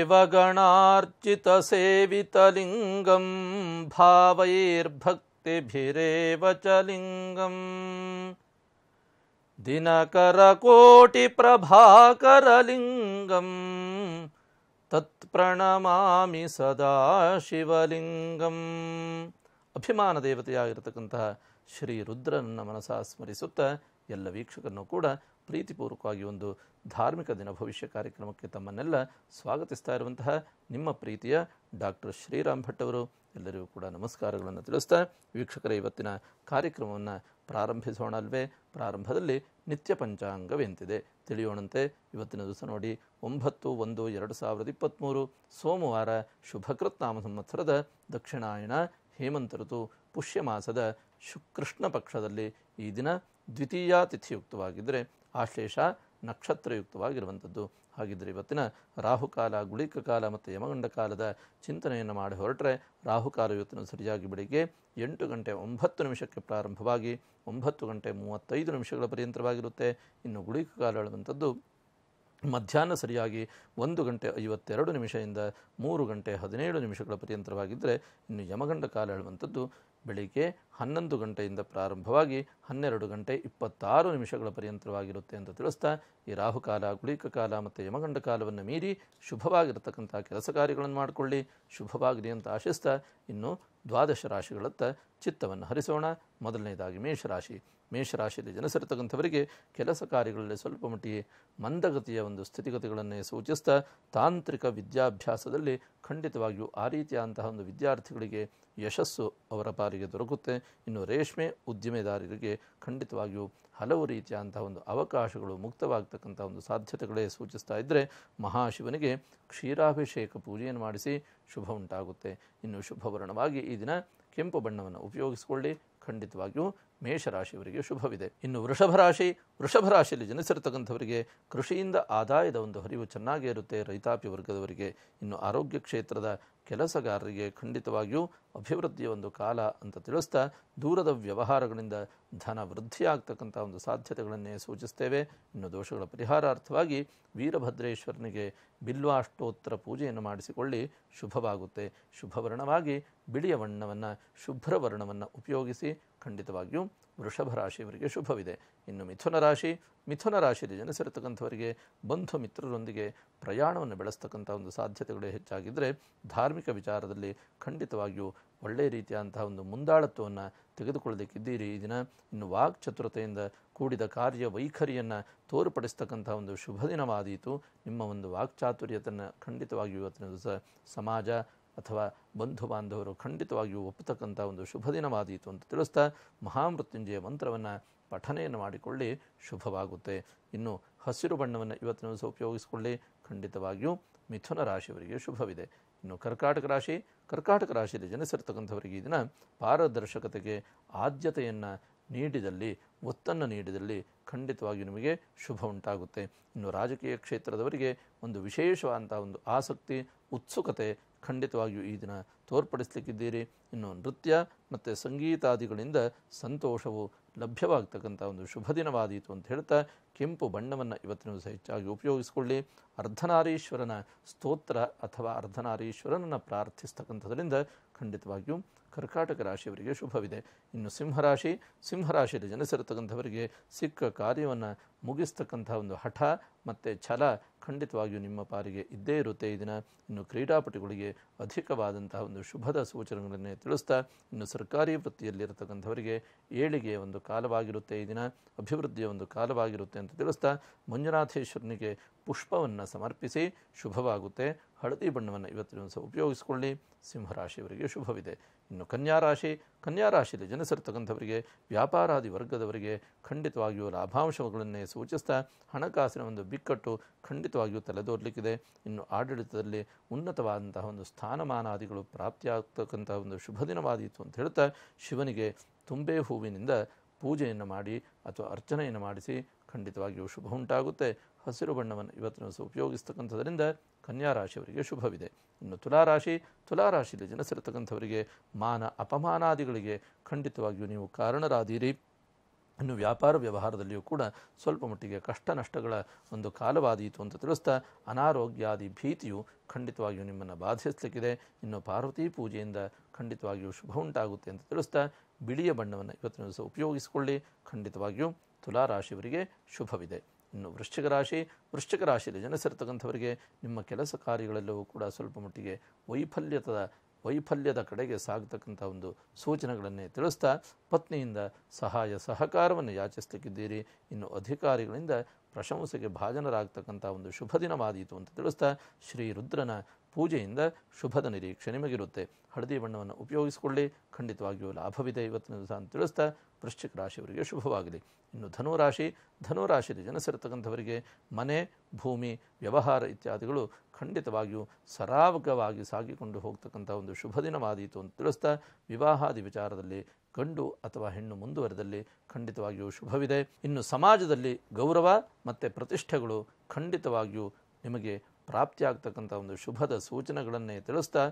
शिवगणार्चितसेवितलिङ्गं ದಿನಕರ ಕೋಟಿ ಪ್ರಭಾಕರ ಲಿಂಗಂ ತತ್ಪ್ರಣಮಾಮಿ ಸದಾ ಶಿವಲಿಂಗಂ ಅಭಿಮಾನ ದೇವತೆಯಾಗಿರತಕ್ಕಂತಹ ಶ್ರೀ ರುದ್ರನನ್ನು ಮನಸ ಸ್ಮರಿಸುತ್ತಾ ಎಲ್ಲ ವೀಕ್ಷಕರನ್ನು ಕೂಡ ಪ್ರೀತಿಪೂರ್ವಕವಾಗಿ ಒಂದು ಧಾರ್ಮಿಕ ದಿನ ಭವಿಷ್ಯ ಕಾರ್ಯಕ್ರಮಕ್ಕೆ ತಮ್ಮನ್ನೆಲ್ಲ ಸ್ವಾಗತಿಸ್ತಾ ಇರುವಂತಹ ನಿಮ್ಮ ಪ್ರೀತಿಯ ಡಾಕ್ಟರ್ ಶ್ರೀರಾಮ್ ಭಟ್ ಅವರು ಎಲ್ಲರಿಗೂ ಕೂಡ ನಮಸ್ಕಾರಗಳನ್ನು ತಿಳಿಸ್ತಾ ವೀಕ್ಷಕರ ಇವತ್ತಿನ ಕಾರ್ಯಕ್ರಮವನ್ನು ಪ್ರಾರಂಭಿಸೋಣ ಅಲ್ವೇ ಪ್ರಾರಂಭದಲ್ಲಿ ನಿತ್ಯ ಪಂಚಾಂಗವೆಂತಿದೆ ತಿಳಿಯೋಣಂತೆ ಇವತ್ತಿನ ದಿವಸ ನೋಡಿ ಒಂಬತ್ತು ಒಂದು ಎರಡು ಸಾವಿರದ ಇಪ್ಪತ್ತ್ಮೂರು ಸೋಮವಾರ ನಾಮ ಸಂವತ್ಸರದ ದಕ್ಷಿಣಾಯಣ ಹೇಮಂತ ಋತು ಪುಷ್ಯ ಮಾಸದ ಶುಕೃಷ್ಣ ಪಕ್ಷದಲ್ಲಿ ಈ ದಿನ ದ್ವಿತೀಯ ತಿಥಿಯುಕ್ತವಾಗಿದ್ದರೆ ಆಶ್ಲೇಷ ನಕ್ಷತ್ರಯುಕ್ತವಾಗಿರುವಂಥದ್ದು ಹಾಗಿದ್ದರೆ ಇವತ್ತಿನ ರಾಹುಕಾಲ ಗುಳಿಕ ಕಾಲ ಮತ್ತು ಯಮಗಂಡ ಕಾಲದ ಚಿಂತನೆಯನ್ನು ಮಾಡಿ ಹೊರಟರೆ ರಾಹುಕಾಲ ಇವತ್ತಿನ ಸರಿಯಾಗಿ ಬೆಳಿಗ್ಗೆ ಎಂಟು ಗಂಟೆ ಒಂಬತ್ತು ನಿಮಿಷಕ್ಕೆ ಪ್ರಾರಂಭವಾಗಿ ಒಂಬತ್ತು ಗಂಟೆ ಮೂವತ್ತೈದು ನಿಮಿಷಗಳ ಪರ್ಯಂತವಾಗಿರುತ್ತೆ ಇನ್ನು ಗುಳಿಕ ಕಾಲ ಹೇಳುವಂಥದ್ದು ಮಧ್ಯಾಹ್ನ ಸರಿಯಾಗಿ ಒಂದು ಗಂಟೆ ಐವತ್ತೆರಡು ನಿಮಿಷದಿಂದ ಮೂರು ಗಂಟೆ ಹದಿನೇಳು ನಿಮಿಷಗಳ ಪರ್ಯಂತರವಾಗಿದ್ದರೆ ಇನ್ನು ಯಮಗಂಡ ಕಾಲ ಹೇಳುವಂಥದ್ದು ಬೆಳಿಗ್ಗೆ ಹನ್ನೊಂದು ಗಂಟೆಯಿಂದ ಪ್ರಾರಂಭವಾಗಿ ಹನ್ನೆರಡು ಗಂಟೆ ಇಪ್ಪತ್ತಾರು ನಿಮಿಷಗಳ ಪರ್ಯಂತರವಾಗಿರುತ್ತೆ ಅಂತ ತಿಳಿಸ್ತಾ ಈ ರಾಹುಕಾಲ ಗುಳಿಕ ಕಾಲ ಮತ್ತು ಯಮಗಂಡ ಕಾಲವನ್ನು ಮೀರಿ ಶುಭವಾಗಿರತಕ್ಕಂಥ ಕೆಲಸ ಕಾರ್ಯಗಳನ್ನು ಮಾಡಿಕೊಳ್ಳಿ ಶುಭವಾಗಲಿ ಅಂತ ಆಶಿಸ್ತಾ ಇನ್ನು ದ್ವಾದಶ ರಾಶಿಗಳತ್ತ ಚಿತ್ತವನ್ನು ಹರಿಸೋಣ ಮೊದಲನೇದಾಗಿ ಮೇಷರಾಶಿ ಮೇಷರಾಶಿಯಲ್ಲಿ ಜನಸರಿತಕ್ಕಂಥವರಿಗೆ ಕೆಲಸ ಕಾರ್ಯಗಳಲ್ಲಿ ಸ್ವಲ್ಪ ಮಟ್ಟಿಗೆ ಮಂದಗತಿಯ ಒಂದು ಸ್ಥಿತಿಗತಿಗಳನ್ನೇ ಸೂಚಿಸ್ತಾ ತಾಂತ್ರಿಕ ವಿದ್ಯಾಭ್ಯಾಸದಲ್ಲಿ ಖಂಡಿತವಾಗಿಯೂ ಆ ರೀತಿಯಾದಂತಹ ಒಂದು ವಿದ್ಯಾರ್ಥಿಗಳಿಗೆ ಯಶಸ್ಸು ಅವರ ಪಾಲಿಗೆ ದೊರಕುತ್ತೆ ಇನ್ನು ರೇಷ್ಮೆ ಉದ್ದಿಮೆದಾರರಿಗೆ ಖಂಡಿತವಾಗಿಯೂ ಹಲವು ರೀತಿಯಾದಂತಹ ಒಂದು ಅವಕಾಶಗಳು ಮುಕ್ತವಾಗ್ತಕ್ಕಂಥ ಒಂದು ಸಾಧ್ಯತೆಗಳೇ ಸೂಚಿಸ್ತಾ ಇದ್ದರೆ ಮಹಾಶಿವನಿಗೆ ಕ್ಷೀರಾಭಿಷೇಕ ಪೂಜೆಯನ್ನು ಮಾಡಿಸಿ ಶುಭ ಉಂಟಾಗುತ್ತೆ ಇನ್ನು ಶುಭವರ್ಣವಾಗಿ ಈ ದಿನ ಕೆಂಪು ಬಣ್ಣವನ್ನು ಉಪಯೋಗಿಸಿಕೊಳ್ಳಿ ಖಂಡಿತವಾಗಿಯೂ ಮೇಷರಾಶಿಯವರಿಗೆ ಶುಭವಿದೆ ಇನ್ನು ವೃಷಭ ರಾಶಿ ವೃಷಭ ರಾಶಿಯಲ್ಲಿ ಜನಿಸಿರ್ತಕ್ಕಂಥವರಿಗೆ ಕೃಷಿಯಿಂದ ಆದಾಯದ ಒಂದು ಹರಿವು ಚೆನ್ನಾಗೇ ಇರುತ್ತೆ ರೈತಾಪಿ ವರ್ಗದವರಿಗೆ ಇನ್ನು ಆರೋಗ್ಯ ಕ್ಷೇತ್ರದ ಕೆಲಸಗಾರರಿಗೆ ಖಂಡಿತವಾಗಿಯೂ ಅಭಿವೃದ್ಧಿಯ ಒಂದು ಕಾಲ ಅಂತ ತಿಳಿಸ್ತಾ ದೂರದ ವ್ಯವಹಾರಗಳಿಂದ ಧನ ವೃದ್ಧಿಯಾಗ್ತಕ್ಕಂಥ ಒಂದು ಸಾಧ್ಯತೆಗಳನ್ನೇ ಸೂಚಿಸ್ತೇವೆ ಇನ್ನು ದೋಷಗಳ ಪರಿಹಾರಾರ್ಥವಾಗಿ ವೀರಭದ್ರೇಶ್ವರನಿಗೆ ಬಿಲ್ವಾಷ್ಟೋತ್ತರ ಪೂಜೆಯನ್ನು ಮಾಡಿಸಿಕೊಳ್ಳಿ ಶುಭವಾಗುತ್ತೆ ಶುಭವರ್ಣವಾಗಿ ಬಿಳಿಯ ವರ್ಣವನ್ನು ಶುಭ್ರವರ್ಣವನ್ನು ಉಪಯೋಗಿಸಿ ಖಂಡಿತವಾಗಿಯೂ ವೃಷಭ ರಾಶಿಯವರಿಗೆ ಶುಭವಿದೆ ಇನ್ನು ಮಿಥುನ ರಾಶಿ ಮಿಥುನ ರಾಶಿಯಲ್ಲಿ ಜನಿಸಿರತಕ್ಕಂಥವರಿಗೆ ಬಂಧು ಮಿತ್ರರೊಂದಿಗೆ ಪ್ರಯಾಣವನ್ನು ಬೆಳೆಸ್ತಕ್ಕಂಥ ಒಂದು ಸಾಧ್ಯತೆಗಳು ಹೆಚ್ಚಾಗಿದ್ದರೆ ಧಾರ್ಮಿಕ ವಿಚಾರದಲ್ಲಿ ಖಂಡಿತವಾಗಿಯೂ ಒಳ್ಳೆಯ ರೀತಿಯಾದಂತಹ ಒಂದು ಮುಂದಾಳತ್ವವನ್ನು ತೆಗೆದುಕೊಳ್ಳಲಿಕ್ಕಿದ್ದೀರಿ ಈ ದಿನ ಇನ್ನು ಚತುರತೆಯಿಂದ ಕೂಡಿದ ಕಾರ್ಯ ವೈಖರಿಯನ್ನು ತೋರ್ಪಡಿಸ್ತಕ್ಕಂಥ ಒಂದು ಶುಭ ದಿನವಾದೀತು ನಿಮ್ಮ ಒಂದು ವಾಕ್ಚಾತುರ್ಯತನ್ನು ಖಂಡಿತವಾಗಿಯೂ ಇವತ್ತಿನ ದಿವಸ ಸಮಾಜ ಅಥವಾ ಬಂಧು ಬಾಂಧವರು ಖಂಡಿತವಾಗಿಯೂ ಒಪ್ಪತಕ್ಕಂಥ ಒಂದು ಶುಭ ದಿನವಾದೀತು ಅಂತ ತಿಳಿಸ್ತಾ ಮಹಾಮೃತ್ಯುಂಜಯ ಮಂತ್ರವನ್ನು ಪಠನೆಯನ್ನು ಮಾಡಿಕೊಳ್ಳಿ ಶುಭವಾಗುತ್ತೆ ಇನ್ನು ಹಸಿರು ಬಣ್ಣವನ್ನು ಇವತ್ತಿನ ದಿವಸ ಉಪಯೋಗಿಸಿಕೊಳ್ಳಿ ಖಂಡಿತವಾಗಿಯೂ ಮಿಥುನ ರಾಶಿಯವರಿಗೆ ಶುಭವಿದೆ ಇನ್ನು ಕರ್ಕಾಟಕ ರಾಶಿ ಕರ್ಕಾಟಕ ರಾಶಿಯಲ್ಲಿ ಜನಿಸಿರ್ತಕ್ಕಂಥವರಿಗೆ ಈ ದಿನ ಪಾರದರ್ಶಕತೆಗೆ ಆದ್ಯತೆಯನ್ನು ನೀಡಿದಲ್ಲಿ ಒತ್ತನ್ನು ನೀಡಿದಲ್ಲಿ ಖಂಡಿತವಾಗಿ ನಿಮಗೆ ಶುಭ ಉಂಟಾಗುತ್ತೆ ಇನ್ನು ರಾಜಕೀಯ ಕ್ಷೇತ್ರದವರಿಗೆ ಒಂದು ವಿಶೇಷವಾದಂಥ ಒಂದು ಆಸಕ್ತಿ ಉತ್ಸುಕತೆ ಖಂಡಿತವಾಗಿಯೂ ಈ ದಿನ ತೋರ್ಪಡಿಸ್ಲಿಕ್ಕಿದ್ದೀರಿ ಇನ್ನು ನೃತ್ಯ ಮತ್ತು ಸಂಗೀತಾದಿಗಳಿಂದ ಸಂತೋಷವು ಲಭ್ಯವಾಗ್ತಕ್ಕಂಥ ಒಂದು ಶುಭ ದಿನವಾದೀತು ಅಂತ ಹೇಳ್ತಾ ಕೆಂಪು ಬಣ್ಣವನ್ನು ಇವತ್ತಿನ ದಿವಸ ಹೆಚ್ಚಾಗಿ ಉಪಯೋಗಿಸಿಕೊಳ್ಳಿ ಅರ್ಧನಾರೀಶ್ವರನ ಸ್ತೋತ್ರ ಅಥವಾ ಅರ್ಧನಾರೀಶ್ವರನನ್ನು ಪ್ರಾರ್ಥಿಸ್ತಕ್ಕಂಥದ್ರಿಂದ ಖಂಡಿತವಾಗಿಯೂ ಕರ್ಕಾಟಕ ರಾಶಿಯವರಿಗೆ ಶುಭವಿದೆ ಇನ್ನು ಸಿಂಹರಾಶಿ ಸಿಂಹರಾಶಿಯಲ್ಲಿ ಜನಿಸಿರತಕ್ಕಂಥವರಿಗೆ ಸಿಕ್ಕ ಕಾರ್ಯವನ್ನು ಮುಗಿಸ್ತಕ್ಕಂಥ ಒಂದು ಹಠ ಮತ್ತು ಛಲ ಖಂಡಿತವಾಗಿಯೂ ನಿಮ್ಮ ಪಾರಿಗೆ ಇದ್ದೇ ಇರುತ್ತೆ ಈ ದಿನ ಇನ್ನು ಕ್ರೀಡಾಪಟುಗಳಿಗೆ ಅಧಿಕವಾದಂತಹ ಒಂದು ಶುಭದ ಸೂಚನೆಗಳನ್ನೇ ತಿಳಿಸ್ತಾ ಇನ್ನು ಸರ್ಕಾರಿ ವೃತ್ತಿಯಲ್ಲಿರತಕ್ಕಂಥವರಿಗೆ ಏಳಿಗೆಯ ಒಂದು ಕಾಲವಾಗಿರುತ್ತೆ ಈ ದಿನ ಅಭಿವೃದ್ಧಿಯ ಒಂದು ಕಾಲವಾಗಿರುತ್ತೆ ಅಂತ ತಿಳಿಸ್ತಾ ಮಂಜುನಾಥೇಶ್ವರನಿಗೆ ಪುಷ್ಪವನ್ನು ಸಮರ್ಪಿಸಿ ಶುಭವಾಗುತ್ತೆ ಹಳದಿ ಬಣ್ಣವನ್ನು ಇವತ್ತಿನ ದಿವಸ ಉಪಯೋಗಿಸಿಕೊಳ್ಳಿ ಸಿಂಹರಾಶಿಯವರಿಗೆ ಶುಭವಿದೆ ಇನ್ನು ಕನ್ಯಾರಾಶಿ ಕನ್ಯಾರಾಶಿಯಲ್ಲಿ ಕನ್ಯಾ ಜನಸರ್ತಕ್ಕಂಥವರಿಗೆ ವ್ಯಾಪಾರಾದಿ ವರ್ಗದವರಿಗೆ ಖಂಡಿತವಾಗಿಯೂ ಲಾಭಾಂಶಗಳನ್ನೇ ಸೂಚಿಸ್ತಾ ಹಣಕಾಸಿನ ಒಂದು ಬಿಕ್ಕಟ್ಟು ಖಂಡಿತವಾಗಿಯೂ ತಲೆದೋರ್ಲಿಕ್ಕಿದೆ ಇನ್ನು ಆಡಳಿತದಲ್ಲಿ ಉನ್ನತವಾದಂತಹ ಒಂದು ಸ್ಥಾನಮಾನಾದಿಗಳು ಪ್ರಾಪ್ತಿಯಾಗ್ತಕ್ಕಂತಹ ಒಂದು ಶುಭ ದಿನವಾದೀತು ಅಂತ ಹೇಳ್ತಾ ಶಿವನಿಗೆ ತುಂಬೆ ಹೂವಿನಿಂದ ಪೂಜೆಯನ್ನು ಮಾಡಿ ಅಥವಾ ಅರ್ಚನೆಯನ್ನು ಮಾಡಿಸಿ ಖಂಡಿತವಾಗಿಯೂ ಶುಭ ಉಂಟಾಗುತ್ತೆ ಹಸಿರು ಬಣ್ಣವನ್ನು ಇವತ್ತಿನ ದಿವಸ ಉಪಯೋಗಿಸ್ತಕ್ಕಂಥದ್ದರಿಂದ ಕನ್ಯಾ ಶುಭವಿದೆ ಇನ್ನು ತುಲಾರಾಶಿ ತುಲಾರಾಶಿಯಲ್ಲಿ ಜನಿಸಿರತಕ್ಕಂಥವರಿಗೆ ಮಾನ ಅಪಮಾನಾದಿಗಳಿಗೆ ಖಂಡಿತವಾಗಿಯೂ ನೀವು ಕಾರಣರಾದೀರಿ ಇನ್ನು ವ್ಯಾಪಾರ ವ್ಯವಹಾರದಲ್ಲಿಯೂ ಕೂಡ ಸ್ವಲ್ಪ ಮಟ್ಟಿಗೆ ಕಷ್ಟ ನಷ್ಟಗಳ ಒಂದು ಕಾಲವಾದೀತು ಅಂತ ತಿಳಿಸ್ತಾ ಅನಾರೋಗ್ಯಾದಿ ಭೀತಿಯು ಖಂಡಿತವಾಗಿಯೂ ನಿಮ್ಮನ್ನು ಬಾಧಿಸಲಿಕ್ಕಿದೆ ಇನ್ನು ಪಾರ್ವತಿ ಪೂಜೆಯಿಂದ ಖಂಡಿತವಾಗಿಯೂ ಶುಭ ಉಂಟಾಗುತ್ತೆ ಅಂತ ತಿಳಿಸ್ತಾ ಬಿಳಿಯ ಬಣ್ಣವನ್ನು ಇವತ್ತಿನ ದಿವಸ ಉಪಯೋಗಿಸಿಕೊಳ್ಳಿ ಖಂಡಿತವಾಗಿಯೂ ತುಲಾರಾಶಿಯವರಿಗೆ ಶುಭವಿದೆ ಇನ್ನು ವೃಶ್ಚಿಕ ರಾಶಿ ವೃಶ್ಚಿಕ ರಾಶಿಯಲ್ಲಿ ಜನಸಿರ್ತಕ್ಕಂಥವರಿಗೆ ನಿಮ್ಮ ಕೆಲಸ ಕಾರ್ಯಗಳೆಲ್ಲವೂ ಕೂಡ ಸ್ವಲ್ಪ ಮಟ್ಟಿಗೆ ವೈಫಲ್ಯದ ವೈಫಲ್ಯದ ಕಡೆಗೆ ಸಾಗತಕ್ಕಂಥ ಒಂದು ಸೂಚನೆಗಳನ್ನೇ ತಿಳಿಸ್ತಾ ಪತ್ನಿಯಿಂದ ಸಹಾಯ ಸಹಕಾರವನ್ನು ಯಾಚಿಸ್ತಕ್ಕಿದ್ದೀರಿ ಇನ್ನು ಅಧಿಕಾರಿಗಳಿಂದ ಪ್ರಶಂಸೆಗೆ ಭಾಜನರಾಗ್ತಕ್ಕಂಥ ಒಂದು ಶುಭ ದಿನವಾದೀತು ಅಂತ ತಿಳಿಸ್ತಾ ಶ್ರೀ ರುದ್ರನ ಪೂಜೆಯಿಂದ ಶುಭದ ನಿರೀಕ್ಷೆ ನಿಮಗಿರುತ್ತೆ ಹಳದಿ ಬಣ್ಣವನ್ನು ಉಪಯೋಗಿಸಿಕೊಳ್ಳಿ ಖಂಡಿತವಾಗಿಯೂ ಲಾಭವಿದೆ ಇವತ್ತಿನ ದಿವಸ ಅಂತ ತಿಳಿಸ್ತಾ ವೃಶ್ಚಿಕ ರಾಶಿಯವರಿಗೆ ಶುಭವಾಗಲಿ ಇನ್ನು ಧನುರಾಶಿ ಧನುರಾಶಿಯಲ್ಲಿ ಜನಸಿರತಕ್ಕಂಥವರಿಗೆ ಮನೆ ಭೂಮಿ ವ್ಯವಹಾರ ಇತ್ಯಾದಿಗಳು ಖಂಡಿತವಾಗಿಯೂ ಸರಾವಗವಾಗಿ ಸಾಗಿಕೊಂಡು ಹೋಗ್ತಕ್ಕಂಥ ಒಂದು ಶುಭ ದಿನವಾದೀತು ಅಂತ ತಿಳಿಸ್ತಾ ವಿವಾಹಾದಿ ವಿಚಾರದಲ್ಲಿ ಗಂಡು ಅಥವಾ ಹೆಣ್ಣು ಮುಂದುವರೆದಲ್ಲಿ ಖಂಡಿತವಾಗಿಯೂ ಶುಭವಿದೆ ಇನ್ನು ಸಮಾಜದಲ್ಲಿ ಗೌರವ ಮತ್ತು ಪ್ರತಿಷ್ಠೆಗಳು ಖಂಡಿತವಾಗಿಯೂ ನಿಮಗೆ ಪ್ರಾಪ್ತಿಯಾಗ್ತಕ್ಕಂಥ ಒಂದು ಶುಭದ ಸೂಚನೆಗಳನ್ನೇ ತಿಳಿಸ್ತಾ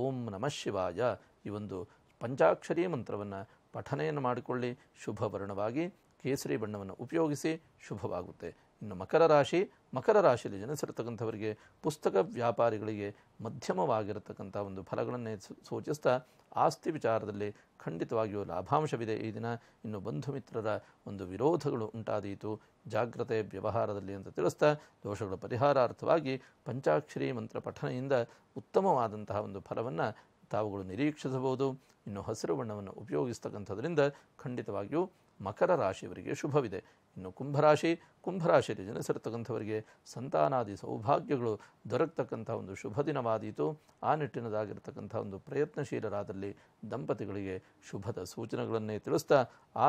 ಓಂ ನಮಃ ಶಿವಾಯ ಈ ಒಂದು ಪಂಚಾಕ್ಷರಿ ಮಂತ್ರವನ್ನು ಪಠನೆಯನ್ನು ಮಾಡಿಕೊಳ್ಳಿ ಶುಭ ವರ್ಣವಾಗಿ ಕೇಸರಿ ಬಣ್ಣವನ್ನು ಉಪಯೋಗಿಸಿ ಶುಭವಾಗುತ್ತೆ ಇನ್ನು ಮಕರ ರಾಶಿ ಮಕರ ರಾಶಿಯಲ್ಲಿ ಜನಿಸಿರತಕ್ಕಂಥವರಿಗೆ ಪುಸ್ತಕ ವ್ಯಾಪಾರಿಗಳಿಗೆ ಮಧ್ಯಮವಾಗಿರತಕ್ಕಂಥ ಒಂದು ಫಲಗಳನ್ನೇ ಸೂಚಿಸ್ತಾ ಆಸ್ತಿ ವಿಚಾರದಲ್ಲಿ ಖಂಡಿತವಾಗಿಯೂ ಲಾಭಾಂಶವಿದೆ ಈ ದಿನ ಇನ್ನು ಬಂಧು ಮಿತ್ರರ ಒಂದು ವಿರೋಧಗಳು ಉಂಟಾದೀತು ಜಾಗ್ರತೆ ವ್ಯವಹಾರದಲ್ಲಿ ಅಂತ ತಿಳಿಸ್ತಾ ದೋಷಗಳ ಪರಿಹಾರಾರ್ಥವಾಗಿ ಪಂಚಾಕ್ಷರಿ ಮಂತ್ರ ಪಠನೆಯಿಂದ ಉತ್ತಮವಾದಂತಹ ಒಂದು ಫಲವನ್ನು ತಾವುಗಳು ನಿರೀಕ್ಷಿಸಬಹುದು ಇನ್ನು ಹಸಿರು ಬಣ್ಣವನ್ನು ಉಪಯೋಗಿಸ್ತಕ್ಕಂಥದ್ರಿಂದ ಖಂಡಿತವಾಗಿಯೂ ಮಕರ ರಾಶಿಯವರಿಗೆ ಶುಭವಿದೆ ಇನ್ನು ಕುಂಭರಾಶಿ ಕುಂಭರಾಶಿಯಲ್ಲಿ ಜನಿಸಿರ್ತಕ್ಕಂಥವರಿಗೆ ಸಂತಾನಾದಿ ಸೌಭಾಗ್ಯಗಳು ದೊರಕ್ತಕ್ಕಂಥ ಒಂದು ಶುಭ ದಿನವಾದೀತು ಆ ನಿಟ್ಟಿನದಾಗಿರ್ತಕ್ಕಂಥ ಒಂದು ಪ್ರಯತ್ನಶೀಲರಾದಲ್ಲಿ ದಂಪತಿಗಳಿಗೆ ಶುಭದ ಸೂಚನೆಗಳನ್ನೇ ತಿಳಿಸ್ತಾ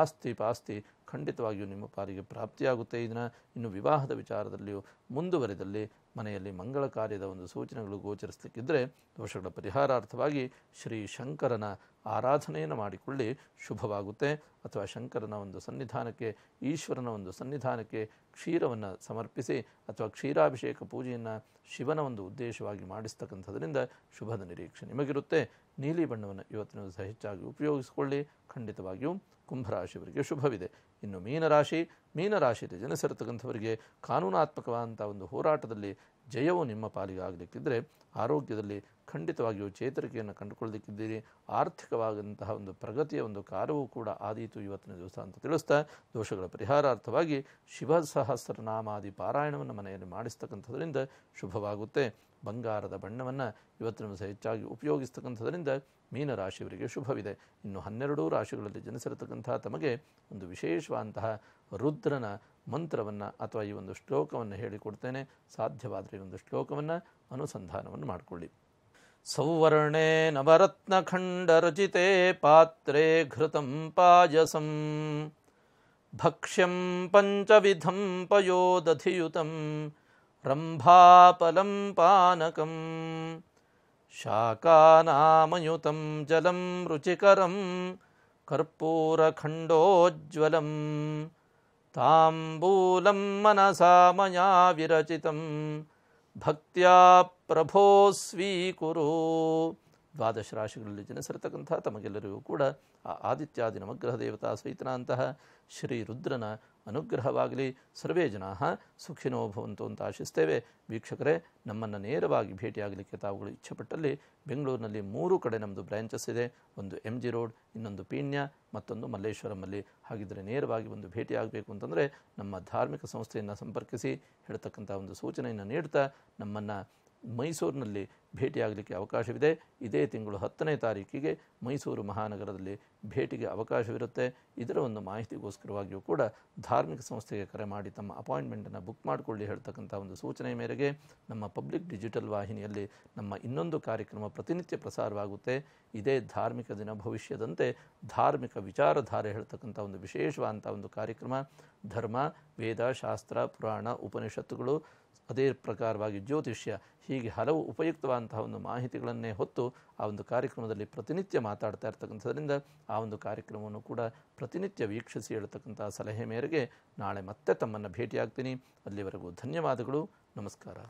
ಆಸ್ತಿ ಪಾಸ್ತಿ ಖಂಡಿತವಾಗಿಯೂ ನಿಮ್ಮ ಪಾರಿಗೆ ಪ್ರಾಪ್ತಿಯಾಗುತ್ತೆ ಇದನ್ನು ಇನ್ನು ವಿವಾಹದ ವಿಚಾರದಲ್ಲಿಯೂ ಮುಂದುವರೆದಲ್ಲಿ ಮನೆಯಲ್ಲಿ ಮಂಗಳ ಕಾರ್ಯದ ಒಂದು ಸೂಚನೆಗಳು ಗೋಚರಿಸಲಿಕ್ಕಿದ್ದರೆ ದೋಷಗಳ ಪರಿಹಾರಾರ್ಥವಾಗಿ ಶ್ರೀ ಶಂಕರನ ಆರಾಧನೆಯನ್ನು ಮಾಡಿಕೊಳ್ಳಿ ಶುಭವಾಗುತ್ತೆ ಅಥವಾ ಶಂಕರನ ಒಂದು ಸನ್ನಿಧಾನಕ್ಕೆ ಈಶ್ವರನ ಒಂದು ಸನ್ನಿಧಾನಕ್ಕೆ ಕ್ಷೀರವನ್ನು ಸಮರ್ಪಿಸಿ ಅಥವಾ ಕ್ಷೀರಾಭಿಷೇಕ ಪೂಜೆಯನ್ನು ಶಿವನ ಒಂದು ಉದ್ದೇಶವಾಗಿ ಮಾಡಿಸ್ತಕ್ಕಂಥದ್ರಿಂದ ಶುಭದ ನಿರೀಕ್ಷೆ ನಿಮಗಿರುತ್ತೆ ನೀಲಿ ಬಣ್ಣವನ್ನು ಇವತ್ತಿನ ಸಹ ಹೆಚ್ಚಾಗಿ ಉಪಯೋಗಿಸಿಕೊಳ್ಳಿ ಖಂಡಿತವಾಗಿಯೂ ಕುಂಭರಾಶಿಯವರಿಗೆ ಶುಭವಿದೆ ಇನ್ನು ಮೀನರಾಶಿ ಮೀನರಾಶಿಯಲ್ಲಿ ಜನಿಸಿರತಕ್ಕಂಥವರಿಗೆ ಕಾನೂನಾತ್ಮಕವಾದಂಥ ಒಂದು ಹೋರಾಟದಲ್ಲಿ ಜಯವು ನಿಮ್ಮ ಪಾಲಿಗೆ ಆಗಲಿಕ್ಕಿದ್ದರೆ ಆರೋಗ್ಯದಲ್ಲಿ ಖಂಡಿತವಾಗಿಯೂ ಚೇತರಿಕೆಯನ್ನು ಕಂಡುಕೊಳ್ಳಲಿಕ್ಕಿದ್ದೀರಿ ಆರ್ಥಿಕವಾದಂತಹ ಒಂದು ಪ್ರಗತಿಯ ಒಂದು ಕಾರ್ಯವೂ ಕೂಡ ಆದೀತು ಇವತ್ತಿನ ದಿವಸ ಅಂತ ತಿಳಿಸ್ತಾ ದೋಷಗಳ ಪರಿಹಾರಾರ್ಥವಾಗಿ ಶಿವ ಸಹಸ್ರನಾಮಾದಿ ಪಾರಾಯಣವನ್ನು ಮನೆಯಲ್ಲಿ ಮಾಡಿಸ್ತಕ್ಕಂಥದ್ರಿಂದ ಶುಭವಾಗುತ್ತೆ ಬಂಗಾರದ ಬಣ್ಣವನ್ನು ಇವತ್ತಿನ ದಿವಸ ಹೆಚ್ಚಾಗಿ ಉಪಯೋಗಿಸ್ತಕ್ಕಂಥದ್ರಿಂದ ಮೀನರಾಶಿಯವರಿಗೆ ಶುಭವಿದೆ ಇನ್ನು ಹನ್ನೆರಡೂ ರಾಶಿಗಳಲ್ಲಿ ಜನಿಸಿರತಕ್ಕಂತಹ ತಮಗೆ ಒಂದು ವಿಶೇಷವಾದಂತಹ ರುದ್ರನ ಮಂತ್ರವನ್ನು ಅಥವಾ ಈ ಒಂದು ಶ್ಲೋಕವನ್ನು ಹೇಳಿಕೊಡ್ತೇನೆ ಸಾಧ್ಯವಾದರೆ ಈ ಒಂದು ಶ್ಲೋಕವನ್ನು ಅನುಸಂಧಾನವನ್ನು ಮಾಡಿಕೊಳ್ಳಿ ಸೌವರ್ಣೆ ನವರತ್ನಖಂಡರಚಿತೆ ಪಾತ್ರೆ ಘೃತಂ ಪಾಯಸಂ ಭಕ್ಷ್ಯಂ ಪಂಚವಿಧಂ ಪಯೋದಧಿಯುತಂ ರಂಭಾಪಲಂ ಪಾನಕಂ ಶಾಕಾನಾಮಯುತಂ ಜಲಂ ರುಚಿಕರಂ ಕರ್ಪೂರಖಂಡೋಜ್ವಲಂ ताम्बूलं मनसा मया विरचितं भक्त्या प्रभो स्वीकुरु द्वादशराशि जनसिरकः तमगेलू कूड् आ आदित्यादि नवग्रहदेवतास्वैतनान्तः श्रीरुद्रन ಅನುಗ್ರಹವಾಗಲಿ ಸರ್ವೇ ಜನ ಸುಖಿನೋ ಭವಂತು ಅಂತ ಆಶಿಸ್ತೇವೆ ವೀಕ್ಷಕರೇ ನಮ್ಮನ್ನು ನೇರವಾಗಿ ಭೇಟಿಯಾಗಲಿಕ್ಕೆ ತಾವುಗಳು ಇಚ್ಛೆಪಟ್ಟಲ್ಲಿ ಬೆಂಗಳೂರಿನಲ್ಲಿ ಮೂರು ಕಡೆ ನಮ್ಮದು ಬ್ರ್ಯಾಂಚಸ್ ಇದೆ ಒಂದು ಎಮ್ ಜಿ ರೋಡ್ ಇನ್ನೊಂದು ಪೀಣ್ಯ ಮತ್ತೊಂದು ಮಲ್ಲೇಶ್ವರಮಲ್ಲಿ ಹಾಗಿದ್ದರೆ ನೇರವಾಗಿ ಒಂದು ಭೇಟಿಯಾಗಬೇಕು ಅಂತಂದರೆ ನಮ್ಮ ಧಾರ್ಮಿಕ ಸಂಸ್ಥೆಯನ್ನು ಸಂಪರ್ಕಿಸಿ ಹೇಳ್ತಕ್ಕಂಥ ಒಂದು ಸೂಚನೆಯನ್ನು ನೀಡ್ತಾ ನಮ್ಮನ್ನು ಮೈಸೂರಿನಲ್ಲಿ ಭೇಟಿಯಾಗಲಿಕ್ಕೆ ಅವಕಾಶವಿದೆ ಇದೇ ತಿಂಗಳು ಹತ್ತನೇ ತಾರೀಕಿಗೆ ಮೈಸೂರು ಮಹಾನಗರದಲ್ಲಿ ಭೇಟಿಗೆ ಅವಕಾಶವಿರುತ್ತೆ ಇದರ ಒಂದು ಮಾಹಿತಿಗೋಸ್ಕರವಾಗಿಯೂ ಕೂಡ ಧಾರ್ಮಿಕ ಸಂಸ್ಥೆಗೆ ಕರೆ ಮಾಡಿ ತಮ್ಮ ಅಪಾಯಿಂಟ್ಮೆಂಟನ್ನು ಬುಕ್ ಮಾಡಿಕೊಳ್ಳಿ ಹೇಳ್ತಕ್ಕಂಥ ಒಂದು ಸೂಚನೆ ಮೇರೆಗೆ ನಮ್ಮ ಪಬ್ಲಿಕ್ ಡಿಜಿಟಲ್ ವಾಹಿನಿಯಲ್ಲಿ ನಮ್ಮ ಇನ್ನೊಂದು ಕಾರ್ಯಕ್ರಮ ಪ್ರತಿನಿತ್ಯ ಪ್ರಸಾರವಾಗುತ್ತೆ ಇದೇ ಧಾರ್ಮಿಕ ದಿನ ಭವಿಷ್ಯದಂತೆ ಧಾರ್ಮಿಕ ವಿಚಾರಧಾರೆ ಹೇಳ್ತಕ್ಕಂಥ ಒಂದು ವಿಶೇಷವಾದಂಥ ಒಂದು ಕಾರ್ಯಕ್ರಮ ಧರ್ಮ ವೇದ ಶಾಸ್ತ್ರ ಪುರಾಣ ಉಪನಿಷತ್ತುಗಳು ಅದೇ ಪ್ರಕಾರವಾಗಿ ಜ್ಯೋತಿಷ್ಯ ಹೀಗೆ ಹಲವು ಉಪಯುಕ್ತವಾದ ಅಂತಹ ಒಂದು ಮಾಹಿತಿಗಳನ್ನೇ ಹೊತ್ತು ಆ ಒಂದು ಕಾರ್ಯಕ್ರಮದಲ್ಲಿ ಪ್ರತಿನಿತ್ಯ ಮಾತಾಡ್ತಾ ಇರ್ತಕ್ಕಂಥದ್ರಿಂದ ಆ ಒಂದು ಕಾರ್ಯಕ್ರಮವನ್ನು ಕೂಡ ಪ್ರತಿನಿತ್ಯ ವೀಕ್ಷಿಸಿ ಹೇಳ್ತಕ್ಕಂಥ ಸಲಹೆ ಮೇರೆಗೆ ನಾಳೆ ಮತ್ತೆ ತಮ್ಮನ್ನು ಭೇಟಿಯಾಗ್ತೀನಿ ಅಲ್ಲಿವರೆಗೂ ಧನ್ಯವಾದಗಳು ನಮಸ್ಕಾರ